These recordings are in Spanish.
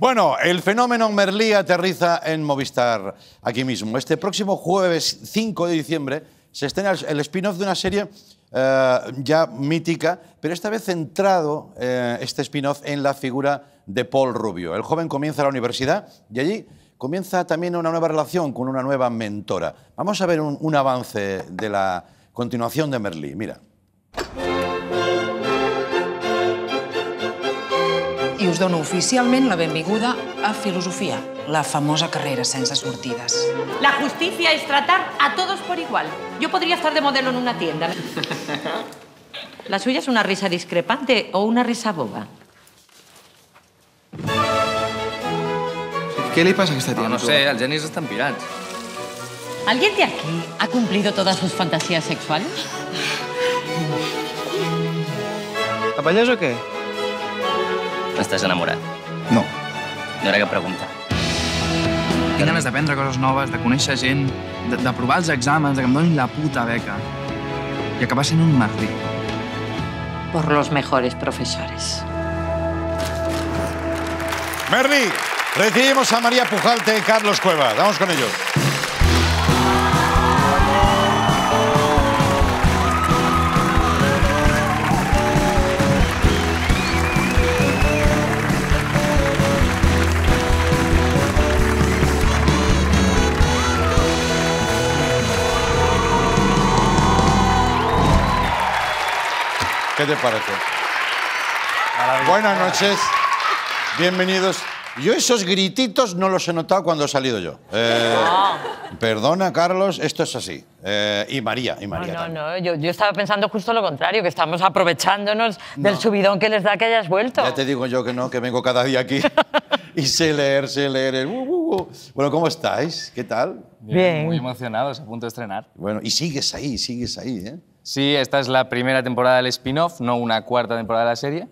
Bueno, el fenómeno Merlí aterriza en Movistar aquí mismo. Este próximo jueves 5 de diciembre se estrena el spin-off de una serie eh, ya mítica, pero esta vez centrado eh, este spin-off en la figura de Paul Rubio. El joven comienza la universidad y allí comienza también una nueva relación con una nueva mentora. Vamos a ver un, un avance de la continuación de Merlí. Mira. i us dono oficialment la benvinguda a Filosofia, la famosa carrera sense sortides. La justícia és tratar a todos por igual. Jo podria estar de modelo en una tienda. ¿La suya és una risa discrepante o una risa boba? ¿Qué le pasa a esta tía? No, no sé, els Genís están pirats. ¿Alguien de aquí ha cumplido todas sus fantasías sexuales? ¿Apañas o qué? Estàs enamorat? No. No era cap pregunta. Tinc ganes d'aprendre coses noves, de conèixer gent, d'aprovar els exàmens, de que em donin la puta beca. I acabar sent un martí. Por los mejores profesores. Merli, recibimos a María Pujalte y Carlos Cueva. Vamos con ellos. ¿Qué te parece? Buenas noches. Bienvenidos. Yo esos grititos no los he notado cuando he salido yo. Eh, perdona, Carlos, esto es así. Eh, y María, y María. No, no, Yo, estaba pensando justo lo contrario, que estamos aprovechándonos del subidón que les da que hayas vuelto. Ya te digo yo que no, que vengo cada día aquí y sé leer, sé leer. Uh, uh, uh. Bueno, ¿cómo estáis? ¿Qué tal? Bien. Muy emocionados, a punto de estrenar. Bueno, y sigues ahí, sigues ahí, ¿eh? Sí, esta es la primera temporada del spin-off, no una cuarta temporada de la serie.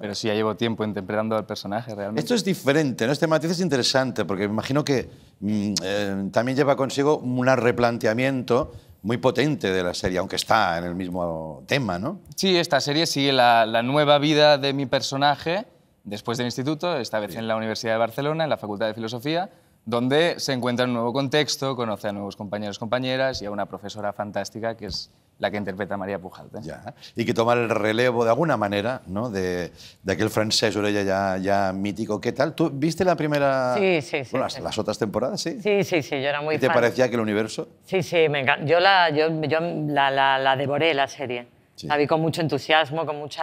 Pero sí, ya llevo tiempo interpretando al personaje realmente. Esto es diferente, ¿no? Este matiz es interesante porque me imagino que mm, eh, también lleva consigo un replanteamiento muy potente de la serie, aunque está en el mismo tema, ¿no? Sí, esta serie sigue la, nueva vida de mi personaje después del instituto, esta vez en la Universidad de Barcelona, en la Facultad de Filosofía, donde se encuentra en un nuevo contexto, conoce a nuevos compañeros, y compañeras y a una profesora fantástica que es la que interpreta María Pujalte. ya y que toma el relevo, de alguna manera, ¿no? de, de aquel francés Orella ya, ya mítico. ¿Qué tal? ¿Tú viste la primera...? Sí, sí, sí. las, otras temporadas, ¿sí? Sí, sí, sí, yo era muy te parecía que el universo? Sí, sí, me encanta. Yo la, yo, yo la, la, devoré, la serie. La vi con mucho entusiasmo, con mucha,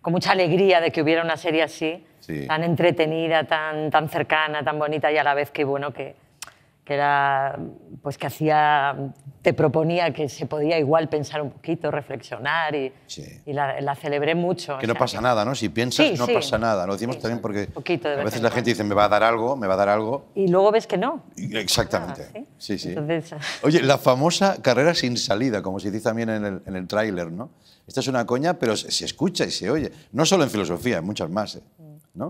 con mucha alegría de que hubiera una serie así, tan entretenida, tan, tan cercana, tan bonita y a la vez que, bueno, que que era pues que hacía te proponía que se podía igual pensar un poquito reflexionar y, la, celebré mucho que no pasa nada no si piensas no pasa nada lo decimos también porque a veces la gente dice me va a dar algo me va a dar algo y luego ves que no exactamente ah, sí sí, oye la famosa carrera sin salida como se dice también en el, en tráiler no esta es una coña pero se, escucha y se oye no solo en filosofía en muchas más ¿eh?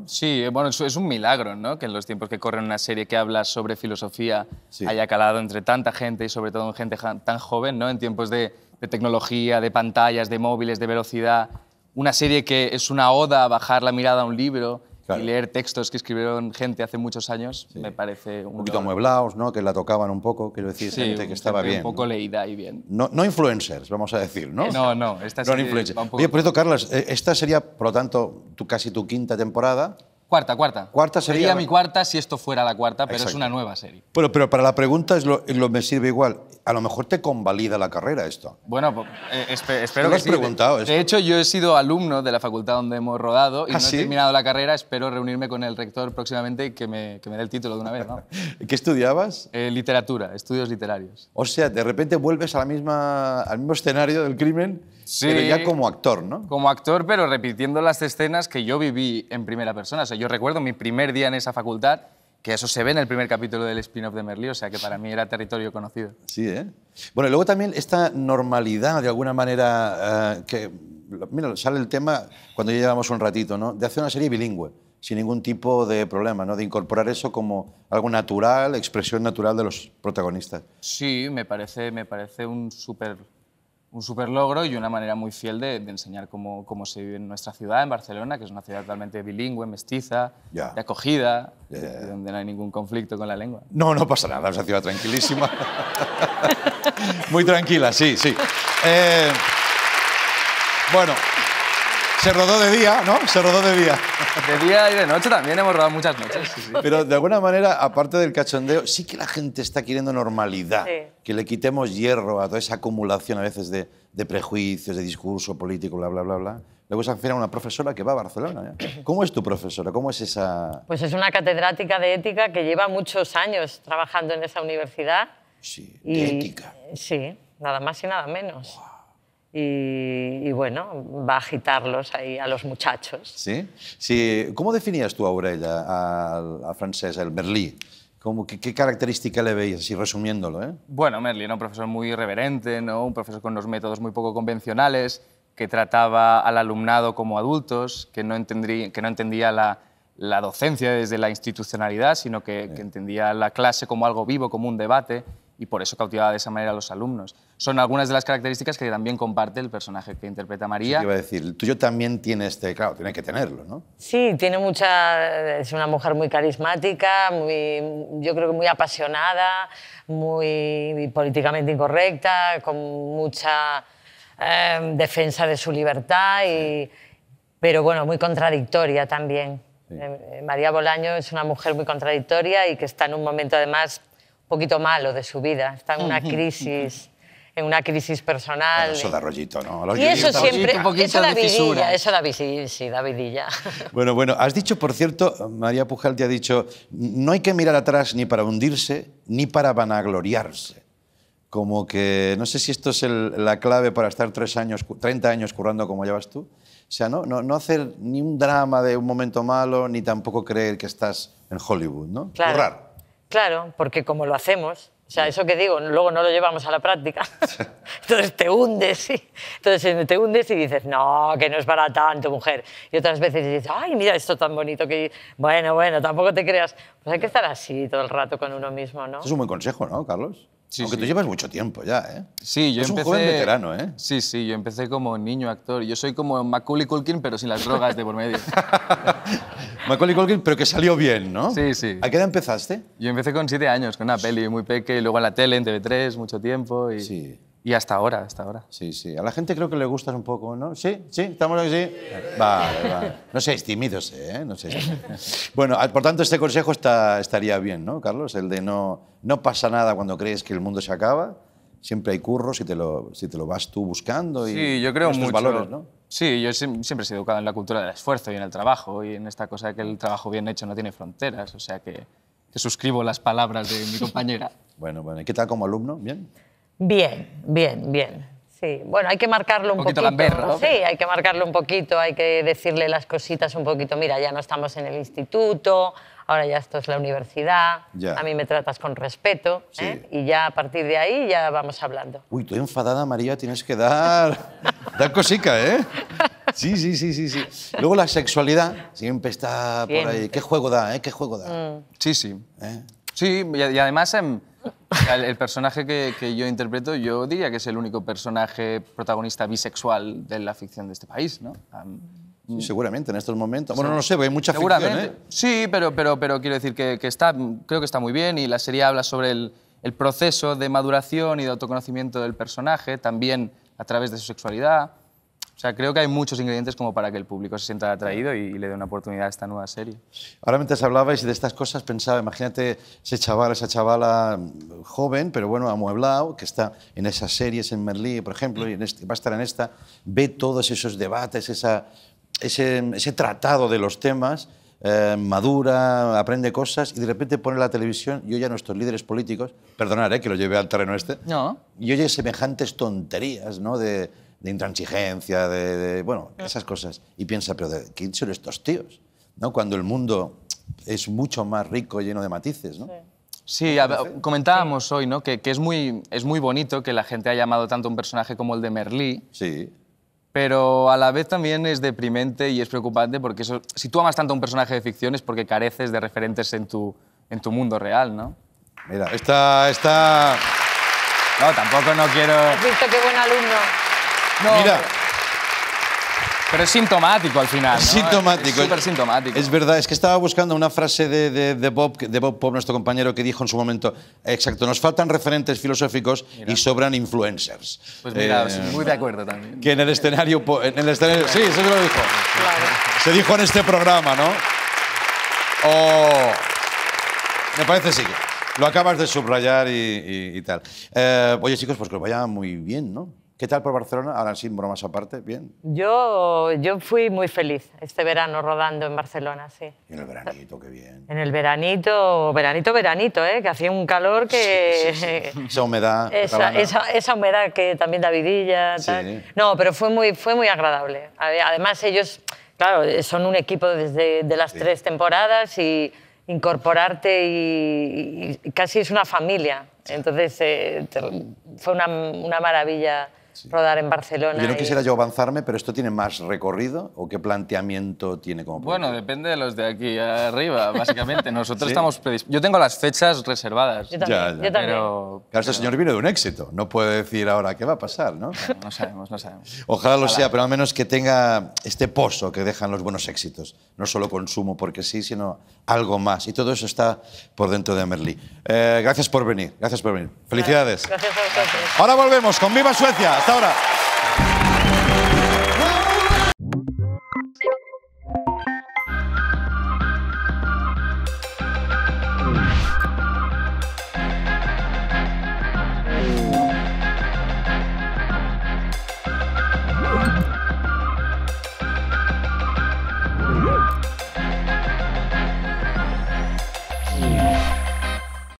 Sí, eh, bueno, es, un milagro, Que en los tiempos que corren una serie que habla sobre filosofía haya calado entre tanta gente y sobre todo gente tan joven, ¿no? En tiempos de, de tecnología, de pantallas, de móviles, de velocidad. Una serie que es una oda a bajar la mirada a un libro, y leer textos que escribieron gente hace muchos años me parece un... Un poquito amueblados, ¿no? Que la tocaban un poco, quiero decir, decía gente que estaba bien. un poco leída y bien. No, no, influencers, vamos a decir, ¿no? Eh, no, no, esta no influencers. por eso, Carlos, eh, esta sería, por lo tanto, casi tu quinta temporada. Cuarta, cuarta. Cuarta sería... sería mi cuarta si esto fuera la cuarta, pero es una nueva serie. Bueno, pero para la pregunta es lo, lo me sirve igual a lo mejor te convalida la carrera esto. Bueno, pues, eh, espero has preguntado de, hecho, yo he sido alumno de la facultad donde hemos rodado y ah, he terminado la carrera. Espero reunirme con el rector próximamente y que me, que me dé el título de una vez. ¿Qué estudiabas? Eh, literatura, estudios literarios. O sea, de repente vuelves a la misma, al mismo escenario del crimen, pero ya como actor, ¿no? Como actor, pero repitiendo las escenas que yo viví en primera persona. O sea, yo recuerdo mi primer día en esa facultad que eso se ve en el primer capítulo del spin-off de Merlí, o sea que para mí era territorio conocido. Sí, ¿eh? Bueno, y luego también esta normalidad, de alguna manera, eh, que. Mira, sale el tema cuando ya llevamos un ratito, ¿no? De hacer una serie bilingüe, sin ningún tipo de problema, ¿no? De incorporar eso como algo natural, expresión natural de los protagonistas. Sí, me parece, me parece un súper un super logro y una manera muy fiel de, enseñar cómo, cómo, se vive en nuestra ciudad, en Barcelona, que es una ciudad totalmente bilingüe, mestiza, de acogida, donde no hay ningún conflicto con la lengua. No, no pasa nada, es una ciudad tranquilísima. muy tranquila, sí, sí. Eh, bueno, se rodó de día, ¿no? Se rodó de día. De día y de noche también hemos rodado muchas noches. Pero de alguna manera, aparte del cachondeo, sí que la gente está queriendo normalidad. Que le quitemos hierro a toda esa acumulación a veces de, prejuicios, de discurso político, bla, bla, bla, bla. Le voy a a una profesora que va a Barcelona. ¿eh? ¿Cómo es tu profesora? ¿Cómo es esa...? Pues es una catedrática de ética que lleva muchos años trabajando en esa universidad. Sí, ética. Sí, nada más y nada menos. Y, bueno, va a agitarlos ahí a los muchachos. ¿Sí? sí. ¿Cómo definías tú a Aurelia, a, a Francesa, el Merlí? qué, característica le veías, así resumiéndolo? ¿eh? Bueno, Merlí era un profesor muy irreverente, ¿no? un profesor con unos métodos muy poco convencionales, que trataba al alumnado como adultos, que no, entendía la, docencia desde la institucionalidad, sino que entendía la clase como algo vivo, como un debate y por eso cautivaba de esa manera a los alumnos. Son algunas de las características que también comparte el personaje que interpreta María. iba a decir, el tuyo también tiene este, claro, tiene que tenerlo, ¿no? Sí, tiene mucha, es una mujer muy carismática, muy, yo creo que muy apasionada, muy políticamente incorrecta, con mucha em, defensa de su libertad, pero bueno, muy contradictoria también. Eh, María Bolaño es una mujer muy contradictoria y que está en un momento además poquito malo de su vida, está en una crisis en una crisis personal. eso da rollito, ¿no? y eso siempre, eso da vidilla, eso da sí, Bueno, bueno, has dicho, por cierto, María Pujal te ha dicho, no hay que mirar atrás ni para hundirse, ni para vanagloriarse. Como que, no sé si esto es la clave para estar tres años, 30 años currando como llevas tú. O sea, no, no, hacer ni un drama de un momento malo, ni tampoco creer que estás en Hollywood, ¿no? Claro. Currar. Claro, porque como lo hacemos, o sea, mm. eso que digo, luego no lo llevamos a la práctica. Entonces te hundes, Entonces eh, te hundes y dices, no, que no es para tanto, mujer. Y otras veces dices, ay, mira esto tan bonito que... Bueno, bueno, tampoco te creas. Pues hay que estar así todo el rato con uno mismo, ¿no? Eso es un buen consejo, ¿no, Carlos? Aunque tú llevas mucho tiempo ya, ¿eh? Sí, yo Eres empecé... un joven veterano, ¿eh? Sí, sí, yo empecé como niño actor. Yo soy como Macaulay Culkin, pero sin las drogas de por medio. Macaulay Culkin, pero que salió bien, ¿no? Sí, sí. ¿A qué edad empezaste? Yo empecé con siete años, con una peli muy pequeña, y luego en la tele, en TV3, mucho tiempo. Y... Sí. Y hasta ahora, hasta ahora. Sí, sí. A la gente creo que le gustas un poco, ¿no? Sí, sí, estamos aquí, sí. Vale, vale. No seáis tímidos, ¿eh? No seáis Bueno, ah, por tanto, este consejo está, estaría bien, ¿no, Carlos? El de no, no pasa nada cuando crees que el mundo se acaba. Siempre hay curros si te lo, si te lo vas tú buscando y sí, yo creo mucho. valores, ¿no? Sí, yo siempre he sido educado en la cultura del esfuerzo y en el trabajo y en esta cosa de que el trabajo bien hecho no tiene fronteras. O sea que, que suscribo las palabras de mi compañera. bueno, bueno. ¿Y qué tal como alumno? ¿Bien? Bien, bien, bien. Sí, bueno, hay que marcarlo un, un poquito. poquito gamberra, Sí, hay que marcarlo un poquito, hay que decirle las cositas un poquito. Mira, ya no estamos en el instituto, ahora ya esto es la universidad, a mí me tratas con respeto sí. ¿eh? y ya a partir de ahí ya vamos hablando. Uy, estoy enfadada, María, tienes que dar, dar cosica, ¿eh? Sí, sí, sí, sí, sí. Luego la sexualidad siempre está por ahí. ¿Qué juego da, eh? ¿Qué juego da? Mm. Sí, sí. ¿eh? Sí, y además... En em, el, personaje que, yo interpreto, yo diría que es el único personaje protagonista bisexual de la ficción de este país, ¿no? Mm. seguramente en estos momentos. Bueno, no sé, hay mucha ficción, ¿eh? Sí, pero, pero, quiero decir que, está, creo que está muy bien y la serie habla sobre el, proceso de maduración y de autoconocimiento del personaje, también a través de su sexualidad. O sea, creo que hay muchos ingredientes como para que el público se sienta atraído y, le dé una oportunidad a esta nueva serie. Ahora mientras hablabais de estas cosas pensaba, imagínate ese chaval, esa chavala mm, joven, pero bueno, amueblado, que está en esas series, en Merlí, por ejemplo, y en este, va a estar en esta, ve todos esos debates, esa, ese, ese tratado de los temas, eh, madura, aprende cosas y de repente pone la televisión y oye a nuestros líderes políticos, perdonaré eh, que lo lleve al terreno este, no. y oye semejantes tonterías, ¿no? De, de intransigencia, de, bueno, mm. esas cosas. Y piensa, pero qué quién son estos tíos? ¿No? Cuando el mundo es mucho más rico, y lleno de matices, ¿no? Sí. comentábamos hoy ¿no? que, es, muy, es muy bonito que la gente haya amado tanto un personaje como el de Merlí. Sí. Pero a la vez también es deprimente y es preocupante porque si tú amas tanto un personaje de ficción es porque careces de referentes en tu, en tu mundo real, ¿no? Mira, esta, esta... No, tampoco no quiero... ¿Has visto qué buen alumno? Mira. Pero es sintomático al final. Sintomático. Es súper sintomático. Es verdad, es que estaba buscando una frase de, Bob, de Pop, nuestro compañero, que dijo en su momento: Exacto, nos faltan referentes filosóficos y sobran influencers. Pues mira, eh, muy de acuerdo también. Que en el escenario. En el sí, se lo dijo. Se dijo en este programa, ¿no? me parece sí. Lo acabas de subrayar y, tal. Eh, oye, chicos, pues que os vaya muy bien, ¿no? ¿Qué tal por Barcelona? Ahora sin bromas aparte, bien. Yo, yo fui muy feliz este verano rodando en Barcelona, sí. Y en el veranito, qué bien. En el veranito, veranito, veranito, ¿eh? que hacía un calor que... Sí, Esa humedad. esa, humedad que también Davidilla... No, pero fue muy, fue muy agradable. Además ellos, claro, son un equipo desde de las tres temporadas y incorporarte y, casi es una familia. Entonces eh, fue una, una maravilla rodar en Barcelona. Yo no quisiera yo avanzarme, pero ¿esto tiene más recorrido o qué planteamiento tiene como Bueno, depende de los de aquí arriba, básicamente. Nosotros estamos Yo tengo las fechas reservadas. Yo también. Ya, ya. Pero, claro, este señor vino de un éxito. No puede decir ahora qué va a pasar, ¿no? no sabemos, no sabemos. Ojalá, lo sea, pero al menos que tenga este pozo que dejan los buenos éxitos. No solo consumo porque sí, sino algo más. Y todo eso está por dentro de Merlí. Eh, gracias por venir. Gracias por venir. Felicidades. Gracias a Ahora volvemos con Viva Suecia. restaurar.